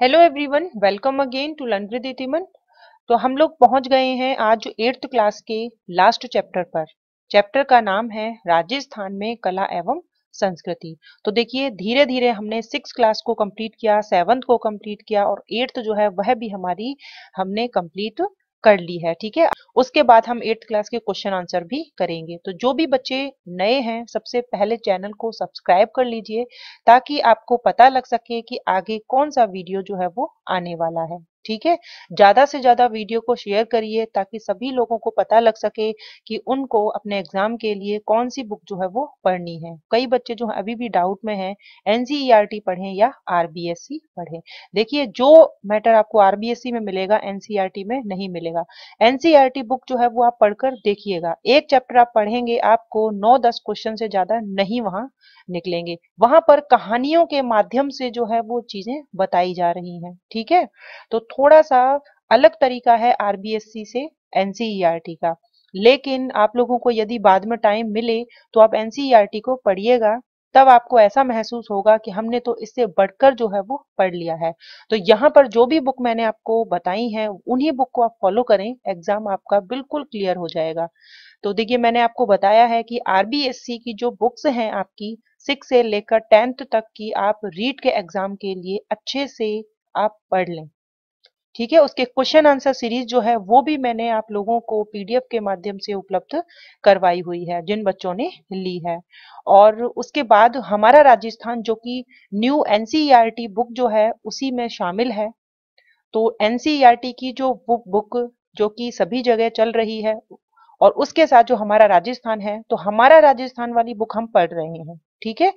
Hello everyone welcome again to लंड्री तिमन तो हम लोग पहुंच गए हैं आज एट्थ क्लास के लास्ट चैप्टर पर चैप्टर का नाम है राजस्थान में कला एवं संस्कृति तो देखिए धीरे धीरे हमने सिक्स क्लास को कंप्लीट किया सेवन्थ को कंप्लीट किया और एट्थ जो है वह भी हमारी हमने कंप्लीट कर ली है ठीक है उसके बाद हम एट्थ क्लास के क्वेश्चन आंसर भी करेंगे तो जो भी बच्चे नए हैं सबसे पहले चैनल को सब्सक्राइब कर लीजिए ताकि आपको पता लग सके कि आगे कौन सा वीडियो जो है वो आने वाला है ठीक है ज़्यादा से ज़्यादा वीडियो को शेयर करिए ताकि सभी लोगों को पता लग सके कि उनको अपने एग्ज़ाम के लिए कौन सी बुक जो है वो पढ़नी है कई बच्चे जो अभी भी डाउट में हैं एन पढ़ें या आरबीएससी पढ़ें देखिए जो मैटर आपको आरबीएससी में मिलेगा एनसीईआरटी में नहीं मिलेगा एनसीईआरटी बुक जो है वो आप पढ़कर देखिएगा एक चैप्टर आप पढ़ेंगे आपको नौ दस क्वेश्चन से ज़्यादा नहीं वहां निकलेंगे वहां पर कहानियों के माध्यम से जो है वो चीजें बताई जा रही है ठीक है तो थोड़ा सा अलग तरीका है आरबीएससी से एनसीईआरटी e का लेकिन आप लोगों को यदि बाद में टाइम मिले तो आप एनसीईआरटी e को पढ़िएगा तब आपको ऐसा महसूस होगा कि हमने तो इससे बढ़कर जो है वो पढ़ लिया है तो यहाँ पर जो भी बुक मैंने आपको बताई है उन्हीं बुक को आप फॉलो करें एग्जाम आपका बिल्कुल क्लियर हो जाएगा तो देखिए मैंने आपको बताया है कि आरबीएससी की जो बुक्स हैं आपकी सिक्स से लेकर टेंथ तक की आप रीट के एग्जाम के लिए अच्छे से आप पढ़ लें ठीक है उसके क्वेश्चन आंसर सीरीज जो है वो भी मैंने आप लोगों को पीडीएफ के माध्यम से उपलब्ध करवाई हुई है जिन बच्चों ने ली है और उसके बाद हमारा राजस्थान जो कि न्यू एनसीईआरटी बुक जो है उसी में शामिल है तो एनसीईआरटी e की जो बुक बुक जो कि सभी जगह चल रही है और उसके साथ जो हमारा राजस्थान है तो हमारा राजस्थान वाली बुक हम पढ़ रहे हैं ठीक है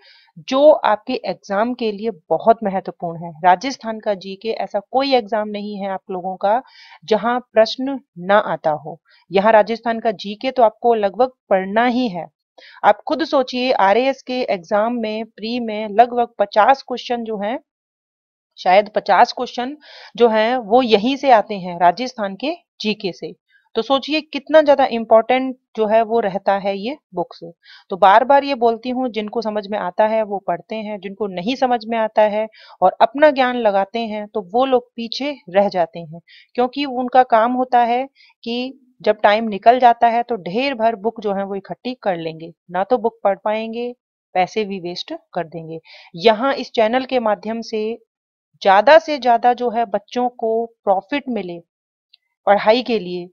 जो आपके एग्जाम के लिए बहुत महत्वपूर्ण है राजस्थान का जी के ऐसा कोई एग्जाम नहीं है आप लोगों का जहां प्रश्न ना आता हो यहाँ राजस्थान का जी के तो आपको लगभग पढ़ना ही है आप खुद सोचिए आर के एग्जाम में प्री में लगभग पचास क्वेश्चन जो है शायद पचास क्वेश्चन जो हैं वो यहीं से आते हैं राजस्थान के जीके से तो सोचिए कितना ज्यादा इंपॉर्टेंट जो है वो रहता है ये बुक्स तो बार बार ये बोलती हूँ जिनको समझ में आता है वो पढ़ते हैं जिनको नहीं समझ में आता है और अपना ज्ञान लगाते हैं तो वो लोग पीछे रह जाते हैं क्योंकि उनका काम होता है कि जब टाइम निकल जाता है तो ढेर भर बुक जो है वो इकट्ठी कर लेंगे ना तो बुक पढ़ पाएंगे पैसे भी वेस्ट कर देंगे यहाँ इस चैनल के माध्यम से ज्यादा से ज्यादा जो है बच्चों को प्रॉफिट मिले पढ़ाई के लिए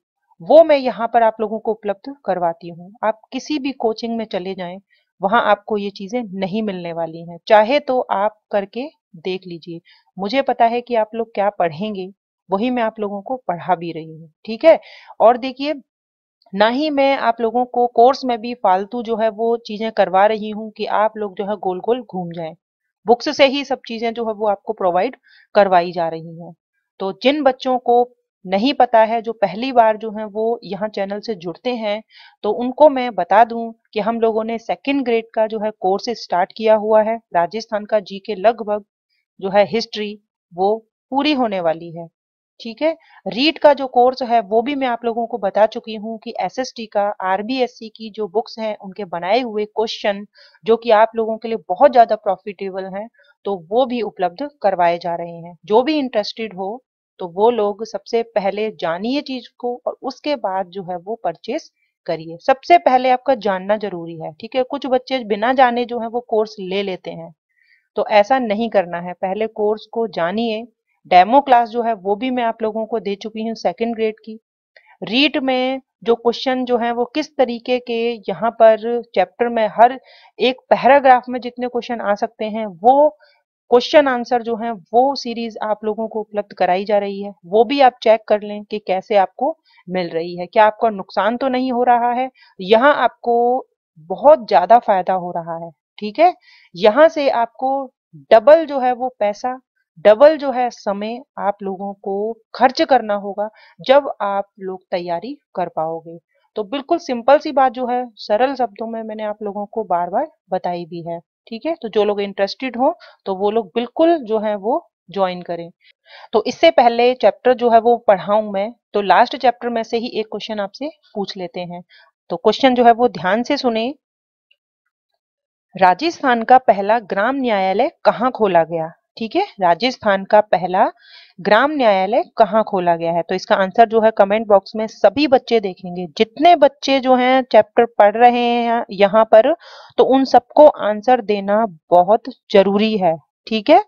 वो मैं यहाँ पर आप लोगों को उपलब्ध करवाती हूँ आप किसी भी कोचिंग में चले जाए वहां आपको ये चीजें नहीं मिलने वाली हैं चाहे तो आप करके देख लीजिए मुझे पता है कि आप लोग क्या पढ़ेंगे वही मैं आप लोगों को पढ़ा भी रही हूँ ठीक है और देखिए ना ही मैं आप लोगों को कोर्स में भी फालतू जो है वो चीजें करवा रही हूँ कि आप लोग जो है गोल गोल घूम जाएं बुक्स से ही सब चीजें जो है वो आपको प्रोवाइड करवाई जा रही है तो जिन बच्चों को नहीं पता है जो पहली बार जो है वो यहाँ चैनल से जुड़ते हैं तो उनको मैं बता दूं कि हम लोगों ने सेकेंड ग्रेड का जो है कोर्स स्टार्ट किया हुआ है राजस्थान का जी के लगभग जो है हिस्ट्री वो पूरी होने वाली है ठीक है रीड का जो कोर्स है वो भी मैं आप लोगों को बता चुकी हूँ कि एसएसटी का आरबीएससी की जो बुक्स हैं उनके बनाए हुए क्वेश्चन जो कि आप लोगों के लिए बहुत ज्यादा प्रॉफिटेबल हैं तो वो भी उपलब्ध करवाए जा रहे हैं जो भी इंटरेस्टेड हो तो वो लोग सबसे पहले जानिए चीज को और उसके बाद जो है वो परचेस करिए सबसे पहले आपका जानना जरूरी है ठीक है कुछ बच्चे बिना जाने जो है वो कोर्स ले लेते हैं तो ऐसा नहीं करना है पहले कोर्स को जानिए डेमो क्लास जो है वो भी मैं आप लोगों को दे चुकी हूँ सेकेंड ग्रेड की रीट में जो क्वेश्चन जो है वो किस तरीके के यहाँ पर चैप्टर में हर एक पैराग्राफ में जितने क्वेश्चन आ सकते हैं वो क्वेश्चन आंसर जो है वो सीरीज आप लोगों को उपलब्ध कराई जा रही है वो भी आप चेक कर लें कि कैसे आपको मिल रही है क्या आपका नुकसान तो नहीं हो रहा है यहाँ आपको बहुत ज्यादा फायदा हो रहा है ठीक है यहाँ से आपको डबल जो है वो पैसा डबल जो है समय आप लोगों को खर्च करना होगा जब आप लोग तैयारी कर पाओगे तो बिल्कुल सिंपल सी बात जो है सरल शब्दों में मैंने आप लोगों को बार बार बताई भी है ठीक है तो जो लोग इंटरेस्टेड हो तो वो लोग बिल्कुल जो है वो ज्वाइन करें तो इससे पहले चैप्टर जो है वो पढ़ाऊं मैं तो लास्ट चैप्टर में से ही एक क्वेश्चन आपसे पूछ लेते हैं तो क्वेश्चन जो है वो ध्यान से सुने राजस्थान का पहला ग्राम न्यायालय कहाँ खोला गया ठीक है राजस्थान का पहला ग्राम न्यायालय कहाँ खोला गया है तो इसका आंसर जो है कमेंट बॉक्स में सभी बच्चे देखेंगे जितने बच्चे जो हैं चैप्टर पढ़ रहे हैं यहाँ पर तो उन सबको आंसर देना बहुत जरूरी है ठीक है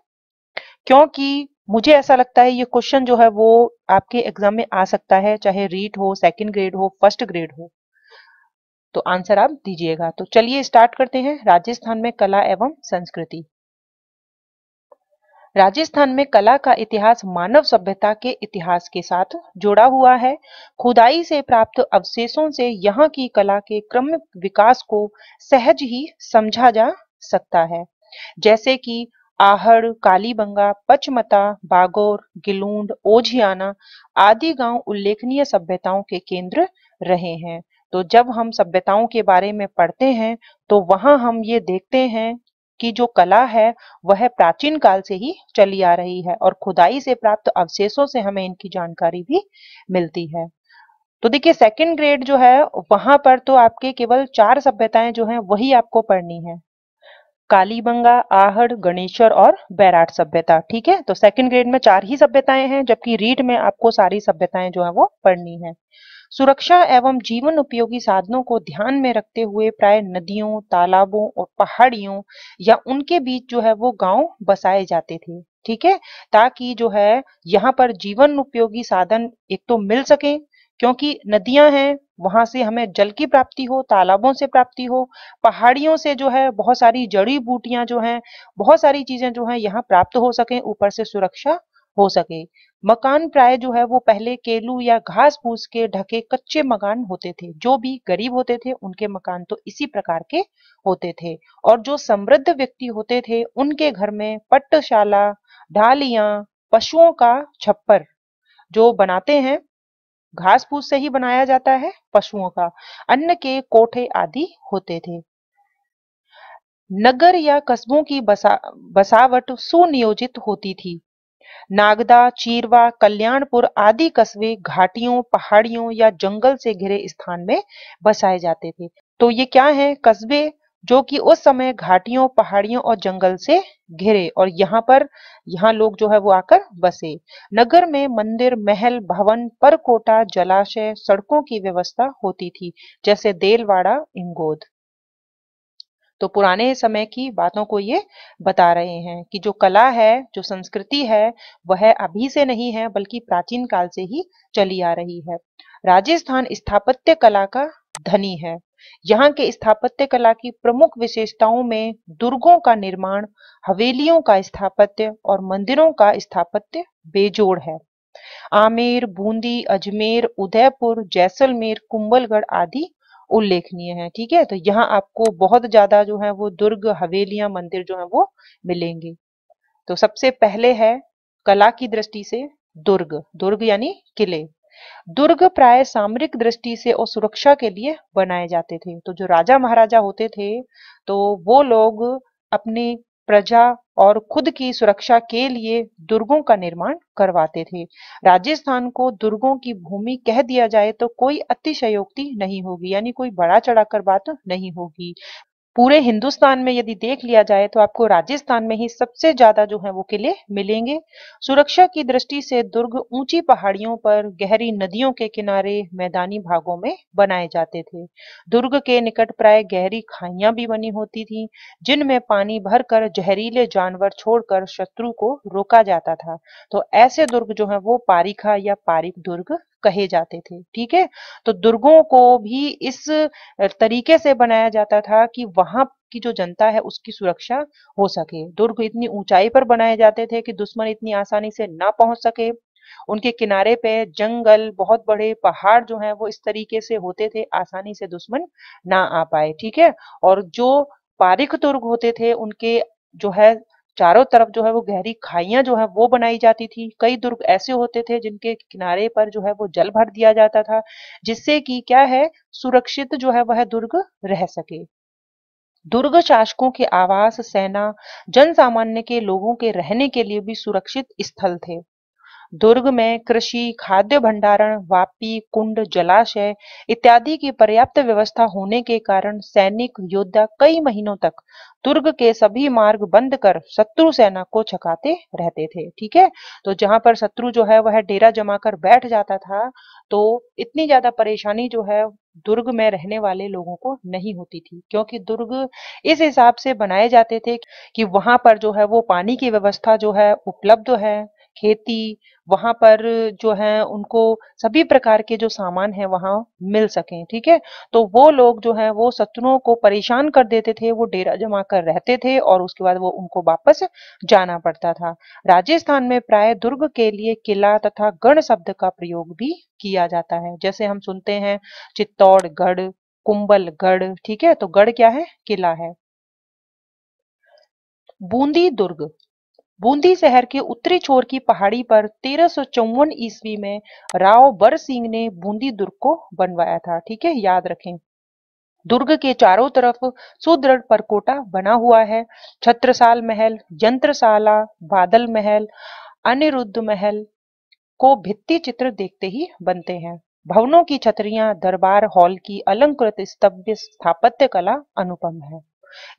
क्योंकि मुझे ऐसा लगता है ये क्वेश्चन जो है वो आपके एग्जाम में आ सकता है चाहे रीट हो सेकेंड ग्रेड हो फर्स्ट ग्रेड हो तो आंसर आप दीजिएगा तो चलिए स्टार्ट करते हैं राजस्थान में कला एवं संस्कृति राजस्थान में कला का इतिहास मानव सभ्यता के इतिहास के साथ जुड़ा हुआ है खुदाई से प्राप्त अवशेषों से यहाँ की कला के क्रम विकास को सहज ही समझा जा सकता है जैसे कि आहड़ कालीबंगा पचमता बागोर गिलूंड ओझियाना आदि गांव उल्लेखनीय सभ्यताओं के केंद्र रहे हैं तो जब हम सभ्यताओं के बारे में पढ़ते हैं तो वहां हम ये देखते हैं की जो कला है वह प्राचीन काल से ही चली आ रही है और खुदाई से प्राप्त अवशेषों से हमें इनकी जानकारी भी मिलती है तो देखिए सेकंड ग्रेड जो है वहां पर तो आपके केवल चार सभ्यताएं जो हैं वही आपको पढ़नी है कालीबंगा आहड़ गणेश्वर और बैराट सभ्यता ठीक है तो सेकंड ग्रेड में चार ही सभ्यताएं हैं जबकि रीट में आपको सारी सभ्यताएं जो है वो पढ़नी है सुरक्षा एवं जीवन उपयोगी साधनों को ध्यान में रखते हुए प्राय नदियों तालाबों और पहाड़ियों या उनके बीच जो है वो गांव बसाए जाते थे ठीक है ताकि जो है यहाँ पर जीवन उपयोगी साधन एक तो मिल सके क्योंकि नदियां हैं वहां से हमें जल की प्राप्ति हो तालाबों से प्राप्ति हो पहाड़ियों से जो है बहुत सारी जड़ी बूटियां जो हैं बहुत सारी चीजें जो हैं यहाँ प्राप्त हो सके ऊपर से सुरक्षा हो सके मकान प्राय जो है वो पहले केलू या घास फूस के ढके कच्चे मकान होते थे जो भी गरीब होते थे उनके मकान तो इसी प्रकार के होते थे और जो समृद्ध व्यक्ति होते थे उनके घर में पट्टशाला ढालियां पशुओं का छप्पर जो बनाते हैं घास फूस से ही बनाया जाता है पशुओं का अन्न के कोठे आदि होते थे नगर या कस्बों की बसा, बसावट सुनियोजित होती थी नागदा चीरवा कल्याणपुर आदि कस्बे घाटियों पहाड़ियों या जंगल से घिरे स्थान में बसाए जाते थे तो ये क्या है कस्बे जो कि उस समय घाटियों पहाड़ियों और जंगल से घिरे और यहाँ पर यहाँ लोग जो है वो आकर बसे नगर में मंदिर महल भवन परकोटा जलाशय सड़कों की व्यवस्था होती थी जैसे देलवाड़ा इंगोद तो पुराने समय की बातों को ये बता रहे हैं कि जो कला है जो संस्कृति है वह अभी से नहीं है बल्कि प्राचीन काल से ही चली आ रही है राजस्थान स्थापत्य कला का धनी है यहाँ के स्थापत्य कला की प्रमुख विशेषताओं में दुर्गों का निर्माण हवेलियों का स्थापत्य और मंदिरों का स्थापत्य बेजोड़ है आमेर बूंदी अजमेर उदयपुर जैसलमेर कुंबलगढ़ आदि उल्लेखनीय है ठीक है तो यहाँ आपको बहुत ज्यादा जो है वो दुर्ग हवेलियां मंदिर जो है वो मिलेंगे तो सबसे पहले है कला की दृष्टि से दुर्ग दुर्ग यानी किले दुर्ग प्राय सामरिक दृष्टि से और सुरक्षा के लिए बनाए जाते थे तो जो राजा महाराजा होते थे तो वो लोग अपनी प्रजा और खुद की सुरक्षा के लिए दुर्गों का निर्माण करवाते थे राजस्थान को दुर्गों की भूमि कह दिया जाए तो कोई अतिशयोक्ति नहीं होगी यानी कोई बड़ा चढ़ाकर बात नहीं होगी पूरे हिंदुस्तान में यदि देख लिया जाए तो आपको राजस्थान में ही सबसे ज्यादा जो है वो किले मिलेंगे सुरक्षा की दृष्टि से दुर्ग ऊंची पहाड़ियों पर गहरी नदियों के किनारे मैदानी भागों में बनाए जाते थे दुर्ग के निकट प्राय गहरी खाइयां भी बनी होती थी जिनमें पानी भरकर जहरीले जानवर छोड़कर शत्रु को रोका जाता था तो ऐसे दुर्ग जो है वो पारिखा या पारिक दुर्ग कहे जाते थे ठीक है तो दुर्गों को भी इस तरीके से बनाया जाता था कि वहां की जो जनता है उसकी सुरक्षा हो सके दुर्ग इतनी ऊंचाई पर बनाए जाते थे कि दुश्मन इतनी आसानी से ना पहुंच सके उनके किनारे पे जंगल बहुत बड़े पहाड़ जो हैं वो इस तरीके से होते थे आसानी से दुश्मन ना आ पाए ठीक है और जो पारिक दुर्ग होते थे उनके जो है चारों तरफ जो है वो गहरी खाइयां जो है वो बनाई जाती थी कई दुर्ग ऐसे होते थे जिनके किनारे पर जो है वो जल भर दिया जाता था जिससे कि क्या है सुरक्षित जो है वह दुर्ग रह सके दुर्ग शासकों के आवास सेना जन सामान्य के लोगों के रहने के लिए भी सुरक्षित स्थल थे दुर्ग में कृषि खाद्य भंडारण वापी कुंड जलाशय इत्यादि की पर्याप्त व्यवस्था होने के कारण सैनिक योद्धा कई महीनों तक दुर्ग के सभी मार्ग बंद कर शत्रु सेना को छकाते रहते थे ठीक है तो जहां पर शत्रु जो है वह डेरा जमा कर बैठ जाता था तो इतनी ज्यादा परेशानी जो है दुर्ग में रहने वाले लोगों को नहीं होती थी क्योंकि दुर्ग इस हिसाब से बनाए जाते थे कि वहां पर जो है वो पानी की व्यवस्था जो है उपलब्ध है खेती वहां पर जो है उनको सभी प्रकार के जो सामान है वहां मिल सके ठीक है तो वो लोग जो है वो शत्रुओं को परेशान कर देते थे वो डेरा जमा कर रहते थे और उसके बाद वो उनको वापस जाना पड़ता था राजस्थान में प्राय दुर्ग के लिए किला तथा गण शब्द का प्रयोग भी किया जाता है जैसे हम सुनते हैं चित्तौड़गढ़ कुंबलगढ़ ठीक है तो गढ़ क्या है किला है बूंदी दुर्ग बूंदी शहर के उत्तरी छोर की पहाड़ी पर तेरह ईस्वी में राव बर सिंह ने बूंदी दुर्ग को बनवाया था ठीक है याद रखें दुर्ग के चारों तरफ सुदृढ़ परकोटा बना हुआ है छत्रसाल महल यंत्रशाला बादल महल अनिरुद्ध महल को भित्ति चित्र देखते ही बनते हैं भवनों की छतरियां दरबार हॉल की अलंकृत स्तभ्य स्थापत्य कला अनुपम है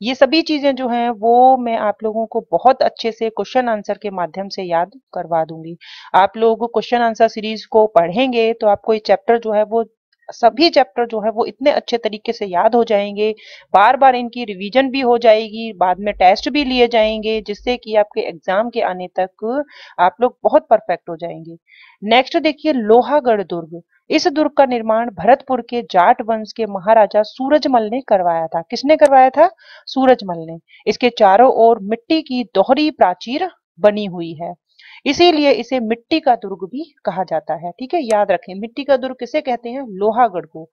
ये सभी चीज़ें जो हैं वो मैं आप लोगों को बहुत अच्छे से क्वेश्चन आंसर के माध्यम से याद करवा दूंगी आप लोग क्वेश्चन आंसर सीरीज को पढ़ेंगे तो आपको ये चैप्टर जो है वो सभी चैप्टर जो है वो इतने अच्छे तरीके से याद हो जाएंगे बार बार इनकी रिवीजन भी हो जाएगी बाद में टेस्ट भी लिए जाएंगे जिससे कि आपके एग्जाम के आने तक आप लोग बहुत परफेक्ट हो जाएंगे नेक्स्ट देखिए लोहागढ़ दुर्ग इस दुर्ग का निर्माण भरतपुर के जाट वंश के महाराजा सूरजमल ने करवाया था किसने करवाया था सूरजमल ने इसके चारों ओर मिट्टी की दोहरी प्राचीर बनी हुई है इसीलिए इसे मिट्टी का दुर्ग भी कहा जाता है ठीक है याद रखें मिट्टी का दुर्ग किसे कहते हैं लोहागढ़ को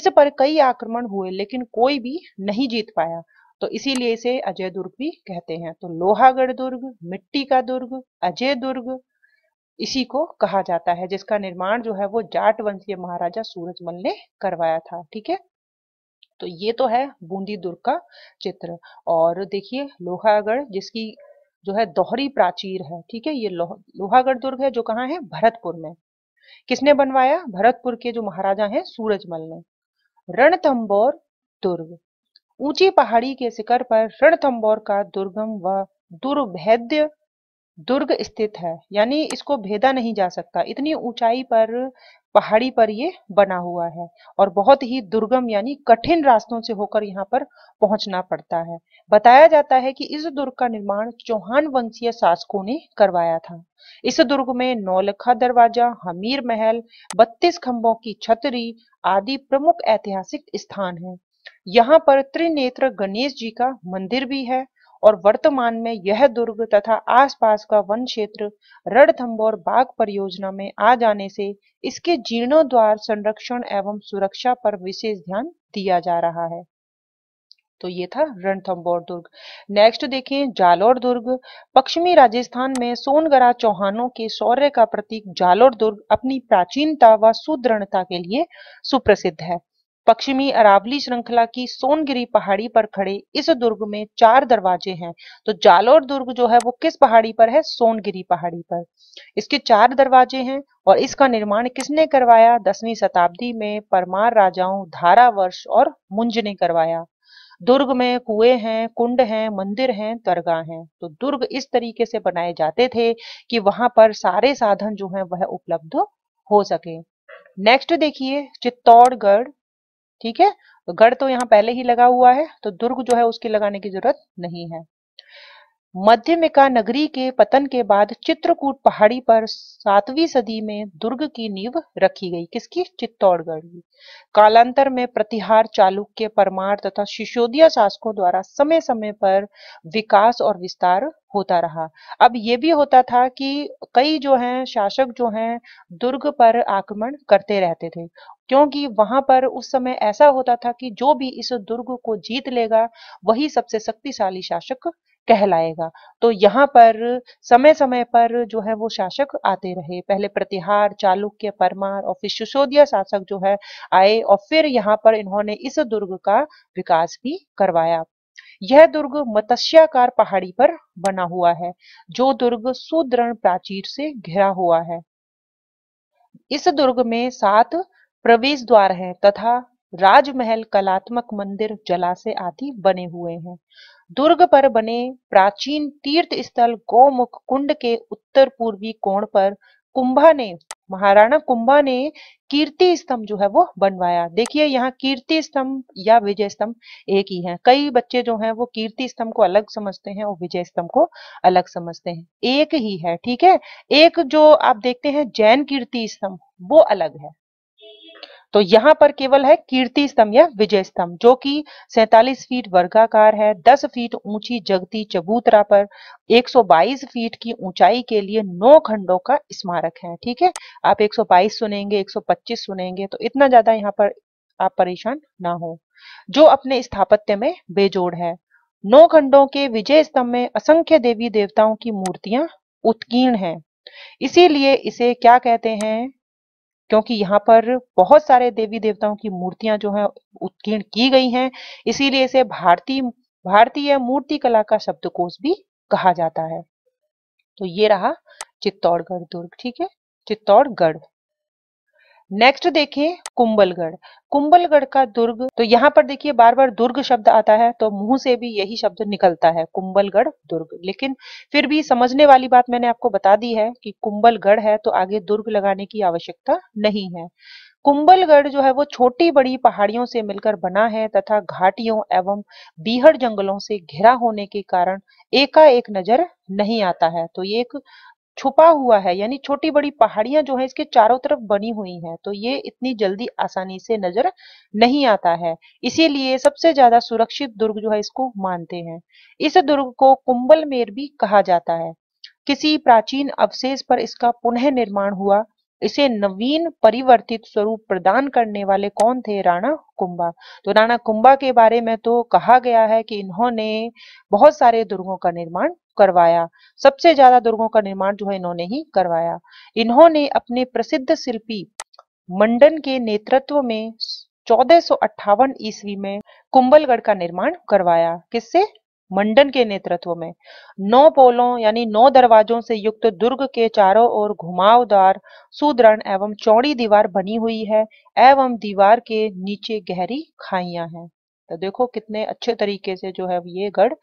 इस पर कई आक्रमण हुए लेकिन कोई भी नहीं जीत पाया तो इसीलिए इसे अजय दुर्ग भी कहते हैं तो लोहागढ़ दुर्ग मिट्टी का दुर्ग अजय दुर्ग इसी को कहा जाता है जिसका निर्माण जो है वो जाट वंशीय महाराजा सूरजमल ने करवाया था ठीक है तो ये तो है बूंदी दुर्ग का चित्र और देखिए लोहागढ़ जिसकी जो है दोहरी प्राचीर है ठीक है ये लोहागढ़ दुर्ग है जो कहाँ है भरतपुर में किसने बनवाया भरतपुर के जो महाराजा हैं सूरजमल ने रणथम्बोर दुर्ग ऊंची पहाड़ी के शिखर पर रणथम्बोर का दुर्गम व दुर्भेद्य दुर्ग स्थित है यानी इसको भेदा नहीं जा सकता इतनी ऊंचाई पर पहाड़ी पर ये बना हुआ है और बहुत ही दुर्गम यानी कठिन रास्तों से होकर यहाँ पर पहुंचना पड़ता है बताया जाता है कि इस दुर्ग का निर्माण चौहान वंशीय शासकों ने करवाया था इस दुर्ग में नौलखा दरवाजा हमीर महल बत्तीस खंभों की छतरी आदि प्रमुख ऐतिहासिक स्थान है यहाँ पर त्रिनेत्र गणेश जी का मंदिर भी है और वर्तमान में यह दुर्ग तथा आसपास का वन क्षेत्र रणथम्बोर बाग परियोजना में आ जाने से इसके जीर्णोद्वार संरक्षण एवं सुरक्षा पर विशेष ध्यान दिया जा रहा है तो ये था रणथम्बोर दुर्ग नेक्स्ट देखें जालोर दुर्ग पश्चिमी राजस्थान में सोनगरा चौहानों के शौर्य का प्रतीक जालोर दुर्ग अपनी प्राचीनता व सुदृढ़ता के लिए सुप्रसिद्ध है पश्चिमी अरावली श्रृंखला की सोनगिरी पहाड़ी पर खड़े इस दुर्ग में चार दरवाजे हैं तो जालोर दुर्ग जो है वो किस पहाड़ी पर है सोनगिरी पहाड़ी पर इसके चार दरवाजे हैं और इसका निर्माण किसने करवाया दसवीं शताब्दी में परमार राजाओं धारावर्ष और मुंज ने करवाया दुर्ग में कुएं हैं कुंड हैं मंदिर हैं दरगाह हैं तो दुर्ग इस तरीके से बनाए जाते थे कि वहां पर सारे साधन जो हैं वह उपलब्ध हो सके नेक्स्ट देखिए चित्तौड़गढ़ ठीक है तो गढ़ तो यहाँ पहले ही लगा हुआ है तो दुर्ग जो है उसकी लगाने की जरूरत नहीं है मध्यमिका नगरी के पतन के बाद चित्रकूट पहाड़ी पर सातवीं सदी में दुर्ग की नींव रखी गई किसकी चित्तौड़गढ़ की कालांतर में प्रतिहार चालुक्य परमार तथा शिशोदिया शासकों द्वारा समय समय पर विकास और विस्तार होता रहा अब ये भी होता था कि कई जो हैं शासक जो हैं दुर्ग पर आक्रमण करते रहते थे क्योंकि वहां पर उस समय ऐसा होता था कि जो भी इस दुर्ग को जीत लेगा वही सबसे शक्तिशाली शासक कहलाएगा तो यहाँ पर समय समय पर जो है वो शासक आते रहे पहले प्रतिहार चालुक्य परमार और फिर सुशोदिया शासक जो है आए और फिर यहाँ पर इन्होंने इस दुर्ग का विकास भी करवाया यह दुर्ग मत्स्याकार पहाड़ी पर बना हुआ है जो दुर्ग सुदृढ़ प्राचीर से घिरा हुआ है इस दुर्ग में सात प्रवेश द्वार है तथा राजमहल कलात्मक मंदिर जलाशय आदि बने हुए हैं दुर्ग पर बने प्राचीन तीर्थ स्थल गौमुख कुंड के उत्तर पूर्वी कोण पर कुंभा ने महाराणा कुंभा ने कीर्ति स्तंभ जो है वो बनवाया देखिए यहाँ कीर्ति स्तंभ या विजय स्तंभ एक ही है कई बच्चे जो हैं वो कीर्ति स्तंभ को अलग समझते हैं और विजय स्तंभ को अलग समझते हैं एक ही है ठीक है एक जो आप देखते हैं जैन कीर्ति स्तंभ वो अलग है तो यहाँ पर केवल है कीर्ति स्तंभ या विजय स्तंभ जो कि सैतालीस फीट वर्गाकार है 10 फीट ऊंची जगती चबूतरा पर 122 फीट की ऊंचाई के लिए नौ खंडों का स्मारक है ठीक है आप 122 सुनेंगे 125 सुनेंगे तो इतना ज्यादा यहाँ पर आप परेशान ना हो जो अपने स्थापत्य में बेजोड़ है नौ खंडों के विजय स्तंभ में असंख्य देवी देवताओं की मूर्तियां उत्कीर्ण है इसीलिए इसे क्या कहते हैं क्योंकि यहाँ पर बहुत सारे देवी देवताओं की मूर्तियां जो है उत्कीर्ण की गई हैं इसीलिए इसे भारतीय भारतीय मूर्ति कला का शब्दकोश भी कहा जाता है तो ये रहा चित्तौड़गढ़ दुर्ग ठीक है चित्तौड़गढ़ नेक्स्ट देखिए कुंबलगढ़ कुंबलगढ़ का दुर्ग तो यहाँ पर देखिए बार बार दुर्ग शब्द आता है तो मुंह से भी यही शब्द निकलता है कुंबलगढ़ दुर्ग लेकिन फिर भी समझने वाली बात मैंने आपको बता दी है कि कुंबलगढ़ है तो आगे दुर्ग लगाने की आवश्यकता नहीं है कुंबलगढ़ जो है वो छोटी बड़ी पहाड़ियों से मिलकर बना है तथा घाटियों एवं बीहड़ जंगलों से घिरा होने के कारण एकाएक नजर नहीं आता है तो ये एक छुपा हुआ है यानी छोटी बड़ी पहाड़ियां जो है इसके चारों तरफ बनी हुई हैं तो ये इतनी जल्दी आसानी से नजर नहीं आता है इसीलिए सबसे ज्यादा सुरक्षित दुर्ग जो है इसको मानते हैं इस दुर्ग को कुंबलमेर भी कहा जाता है किसी प्राचीन अवशेष पर इसका पुनः निर्माण हुआ इसे नवीन परिवर्तित स्वरूप प्रदान करने वाले कौन थे राणा कुंभा तो राणा कुंभा के बारे में तो कहा गया है कि इन्होंने बहुत सारे दुर्गों का निर्माण करवाया सबसे ज्यादा दुर्गों का निर्माण जो है इन्होंने ही करवाया इन्होंने अपने प्रसिद्ध शिल्पी मंडन के नेतृत्व में चौदह ईस्वी में कुंभलगढ़ का निर्माण करवाया किससे मंडन के नेतृत्व में नौ पोलों यानी नौ दरवाजों से युक्त दुर्ग के चारों ओर घुमावदार सुदृढ़ एवं चौड़ी दीवार बनी हुई है एवं दीवार के नीचे गहरी खाइया हैं तो देखो कितने अच्छे तरीके से जो है ये गढ़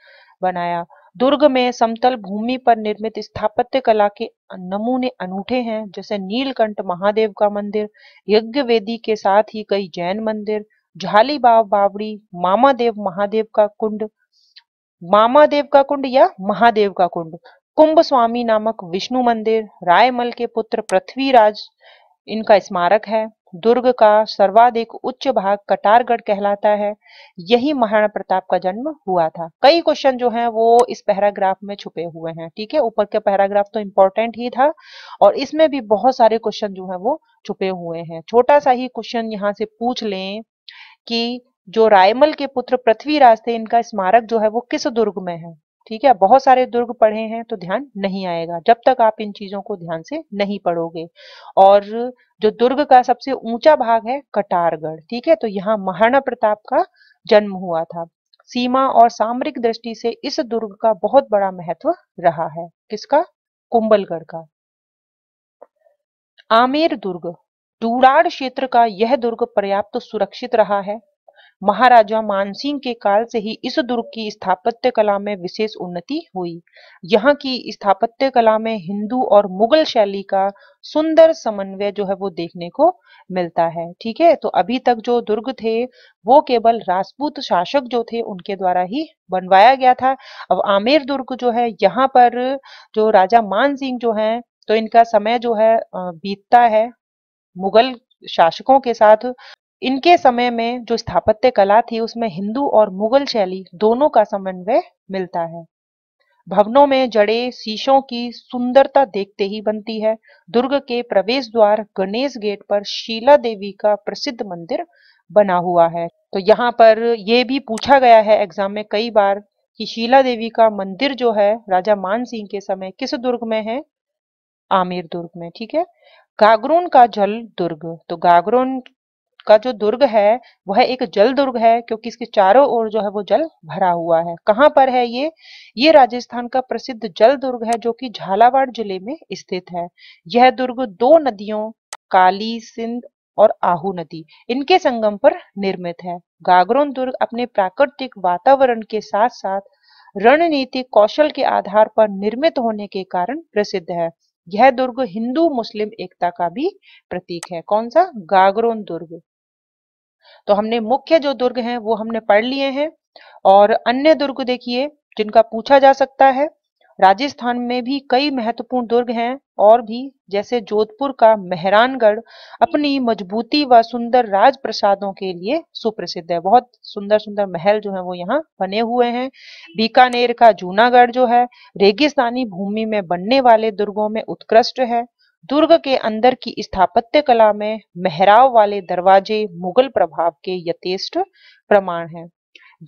बनाया दुर्ग में समतल भूमि पर निर्मित स्थापत्य कला के नमूने अनूठे हैं जैसे नीलकंठ महादेव का मंदिर यज्ञ वेदी के साथ ही कई जैन मंदिर झाली बाव बावड़ी मामा देव महादेव का कुंड मामा देव का कुंड या महादेव का कुंड कुंभ स्वामी नामक विष्णु मंदिर रायमल के पुत्र पृथ्वीराज इनका स्मारक है दुर्ग का सर्वाधिक उच्च भाग कटारगढ़ कहलाता है यही महाराणा प्रताप का जन्म हुआ था कई क्वेश्चन जो हैं वो इस पैराग्राफ में छुपे हुए हैं ठीक है ऊपर के पैराग्राफ तो इम्पोर्टेंट ही था और इसमें भी बहुत सारे क्वेश्चन जो है वो छुपे हुए हैं छोटा सा ही क्वेश्चन यहाँ से पूछ लें कि जो रायमल के पुत्र पृथ्वीराज थे इनका स्मारक जो है वो किस दुर्ग में है ठीक है बहुत सारे दुर्ग पढ़े हैं तो ध्यान नहीं आएगा जब तक आप इन चीजों को ध्यान से नहीं पढ़ोगे और जो दुर्ग का सबसे ऊंचा भाग है कटारगढ़ ठीक है तो यहाँ महाराणा प्रताप का जन्म हुआ था सीमा और सामरिक दृष्टि से इस दुर्ग का बहुत बड़ा महत्व रहा है किसका कुंबलगढ़ का आमेर दुर्ग डूड़ाड़ क्षेत्र का यह दुर्ग पर्याप्त सुरक्षित रहा है महाराजा मानसिंह के काल से ही इस दुर्ग की स्थापत्य कला में विशेष उन्नति हुई यहाँ की स्थापत्य कला में हिंदू और मुगल शैली का सुंदर समन्वय जो है वो देखने को मिलता है ठीक है तो अभी तक जो दुर्ग थे वो केवल राजपूत शासक जो थे उनके द्वारा ही बनवाया गया था अब आमेर दुर्ग जो है यहाँ पर जो राजा मान सिंह जो है तो इनका समय जो है बीतता है मुगल शासकों के साथ इनके समय में जो स्थापत्य कला थी उसमें हिंदू और मुगल शैली दोनों का समन्वय मिलता है भवनों में जड़े शीशों की सुंदरता देखते ही बनती है दुर्ग के प्रवेश द्वार गणेश गेट पर शीला देवी का प्रसिद्ध मंदिर बना हुआ है तो यहाँ पर यह भी पूछा गया है एग्जाम में कई बार कि शीला देवी का मंदिर जो है राजा मान सिंह के समय किस दुर्ग में है आमिर दुर्ग में ठीक है गागरोन का जल दुर्ग तो गागरोन का जो दुर्ग है वह एक जल दुर्ग है क्योंकि इसके चारों ओर जो है वो जल भरा हुआ है कहाँ पर है ये ये राजस्थान का प्रसिद्ध जल दुर्ग है जो कि झालावाड़ जिले में स्थित है यह दुर्ग दो नदियों काली सिंध और आहू नदी इनके संगम पर निर्मित है गागरोन दुर्ग अपने प्राकृतिक वातावरण के साथ साथ रणनीतिक कौशल के आधार पर निर्मित होने के कारण प्रसिद्ध है यह दुर्ग हिंदू मुस्लिम एकता का भी प्रतीक है कौन सा गागरोन दुर्ग तो हमने मुख्य जो दुर्ग हैं वो हमने पढ़ लिए हैं और अन्य दुर्ग देखिए जिनका पूछा जा सकता है राजस्थान में भी कई महत्वपूर्ण दुर्ग हैं और भी जैसे जोधपुर का मेहरानगढ़ अपनी मजबूती व सुंदर राजप्रसादों के लिए सुप्रसिद्ध है बहुत सुंदर सुंदर महल जो है वो यहाँ बने हुए हैं बीकानेर का जूनागढ़ जो है रेगिस्तानी भूमि में बनने वाले दुर्गों में उत्कृष्ट है दुर्ग के अंदर की स्थापत्य कला में मेहराव वाले दरवाजे मुगल प्रभाव के यथेष्ट प्रमाण हैं।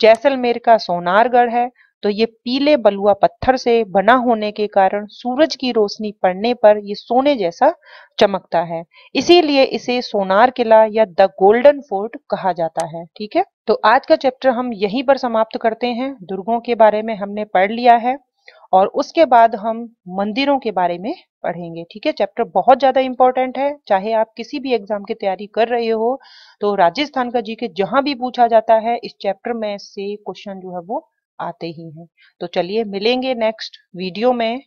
जैसलमेर का सोनारगढ़ है तो ये पीले बलुआ पत्थर से बना होने के कारण सूरज की रोशनी पड़ने पर ये सोने जैसा चमकता है इसीलिए इसे सोनार किला या द गोल्डन फोर्ट कहा जाता है ठीक है तो आज का चैप्टर हम यहीं पर समाप्त करते हैं दुर्गों के बारे में हमने पढ़ लिया है और उसके बाद हम मंदिरों के बारे में पढ़ेंगे ठीक है चैप्टर बहुत ज़्यादा इंपॉर्टेंट है चाहे आप किसी भी एग्जाम की तैयारी कर रहे हो तो राजस्थान का जी के जहाँ भी पूछा जाता है इस चैप्टर में से क्वेश्चन जो है वो आते ही हैं तो चलिए मिलेंगे नेक्स्ट वीडियो में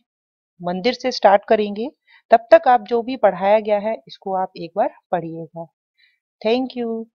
मंदिर से स्टार्ट करेंगे तब तक आप जो भी पढ़ाया गया है इसको आप एक बार पढ़िएगा थैंक यू